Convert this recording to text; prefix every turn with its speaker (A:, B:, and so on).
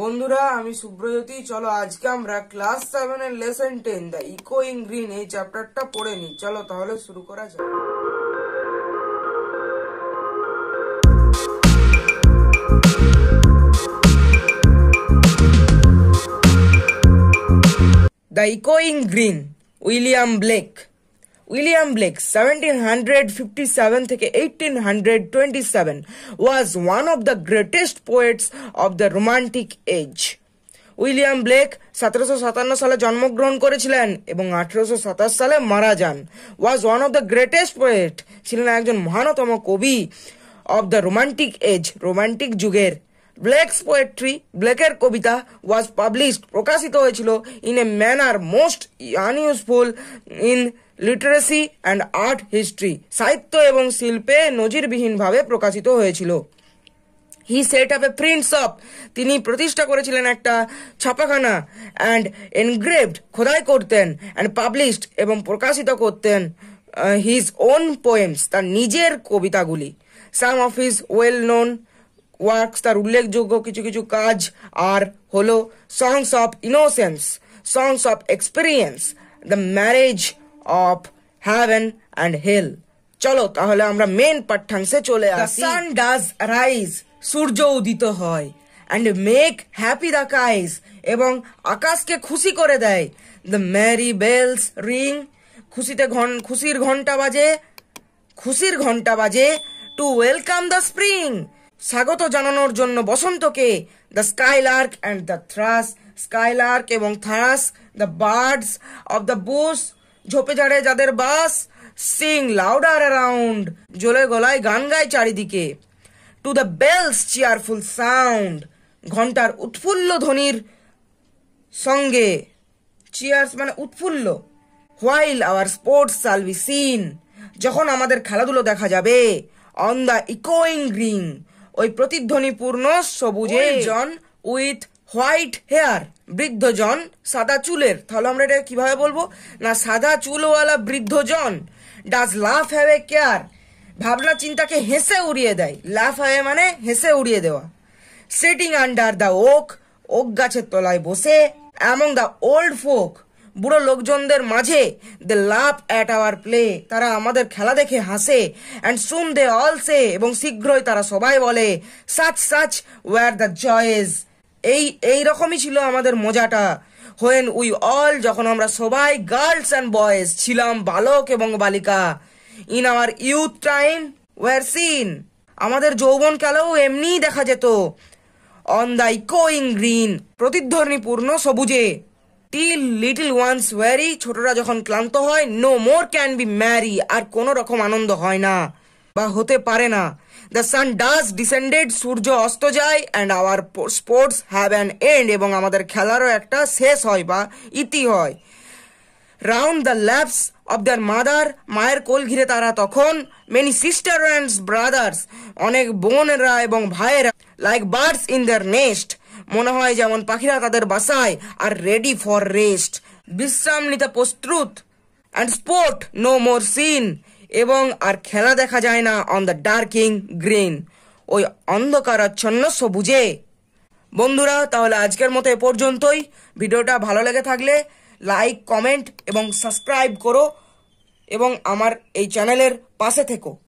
A: বন্ধুরা আমি সুব্রজ্যোতি চলো আজকে আমরা ক্লাস সেভেনের লেসন টেন দ্য ইকো ইন গ্রিন এই চ্যাপ্টারটা পড়ে নিই চলো তাহলে শুরু করা যাক দ্য ইকো ইন green William Blake William Blake seventeen hundred fifty seven থেকে eighteen hundred twenty seven was one of the greatest poets of the romantic age William Blake সতেরোশো সাতান্ন সালে জন্মগ্রহণ করেছিলেন এবং আঠেরোশো সাতাশ সালে মারা যান was one of the greatest poet ছিলেন একজন মহানতম কবি অব দ্য রোমান্টিক এজ রোমান্টিক যুগের ব্লেকস পোয়েট্রি ব্লেকের কবিতা ওয়াজ পাবলিশড প্রকাশিত হয়েছিল in a manner most unuseful in literacy and art history সাহিত্য এবং শিল্পে নজিরবিহীনভাবে প্রকাশিত হয়েছিল he set up a print shop তিনি প্রতিষ্ঠা করেছিলেন একটা ছাপাখানা অ্যান্ড এনগ্রেভড খোদাই করতেন অ্যান্ড পাবলিশড এবং প্রকাশিত করতেন হিজ ওন পোয়েমস তার নিজের কবিতাগুলি some of his well known works তার উল্লেখযোগ্য কিছু কিছু কাজ আর হলো songs of innocence songs of experience the marriage of heaven and hell চলো তাহলে আমরা মেন পাঠ্যাংশে চলে আসি সান ডাজ রাইজ সূর্য উদিত হয় and make happy the skies এবং আকাশকে খুশি করে দেয় দ্য ম্যারি বেলস রিং খুশিতে ঘন খুশির ঘন্টা বাজে খুশির ঘন্টা বাজে টু ওয়েলকাম দ্য স্প্রিং স্বাগত জানানোর জন্য বসন্তকে the skylark and the thrush skylark এবং thrush the birds of the bush ঝোপে ঝাড়ে যাদের বাস সিং লাউডার অ্যারাউন্ড জোলে গলায় গান গায় চারিদিকে to the bells cheerful sound ঘন্টার উৎফুল্ল ধ্বনির সঙ্গে চিয়ার্স মানে উৎফুল্ল while our sports shall be seen যখন আমাদের খেলাধুলো দেখা যাবে অন দ্য ইকোয়িং গ্রিন ওই প্রতিধ্বনিপূর্ণ সবুজে জন উইথ হোয়াইট হেয়ার বৃদ্ধজন সাদা চুলের তাহলে আমরা এটা কিভাবে বলবো না সাদা চুলওয়ালা বৃদ্ধজন does laugh have a care ভাবনা চিন্তাকে হেসে উড়িয়ে দেয় লাফ হ্যাভ মানে হেসে উড়িয়ে দেওয়া sitting under the oak oak গাছের তলায় বসে অ্যামং দ্য ওল্ড ফোক বুড়ো লোকজনদের মাঝে they laugh at our play তারা আমাদের খেলা দেখে হাসে অ্যান্ড সুন দে অলসে এবং শীঘ্রই তারা সবাই বলে such such were the joys এই এই রকমই ছিল আমাদের মজাটা হোয়েন উই অল যখন আমরা সবাই গার্লস অ্যান্ড বয়েজ ছিলাম বালক এবং বালিকা in our youth time were seen আমাদের যৌবন কালেও এমনিই দেখা যেত অন দ্য ইকোয়িং গ্রিন প্রতিধ্বনিপূর্ণ সবুজে টিল লিটল ওয়ান্স ওয়ারি ছোটরা যখন ক্লান্ত হয় no more can be merry আর কোনো রকম আনন্দ হয় না বা হতে পারে না দ্য সান ডাস ডিসেন্ডেড সূর্য অস্ত যায় and our sports have an end এবং আমাদের খেলারও একটা শেষ হয় বা ইতি হয় round the laps of their mother মায়ের কোল ঘিরে তারা তখন মেনি সিস্টার অ্যান্ড ব্রাদার্স অনেক বোনরা এবং ভাইয়েরা like birds in their nest মনে হয় যেমন পাখিরা তাদের বাসায় আর রেডি ফর রেস্ট বিশ্রাম নিতে প্রস্তুত and sport no more seen এবং আর খেলা দেখা যায় না অন দ্য ডার্কিং গ্রিন ওই অন্ধকারাচ্ছন্ন সবুজে বন্ধুরা তাহলে আজকের মতো এ পর্যন্তই ভিডিওটা ভালো লেগে থাকলে লাইক কমেন্ট এবং সাবস্ক্রাইব করো এবং আমার এই চ্যানেলের পাশে থেকো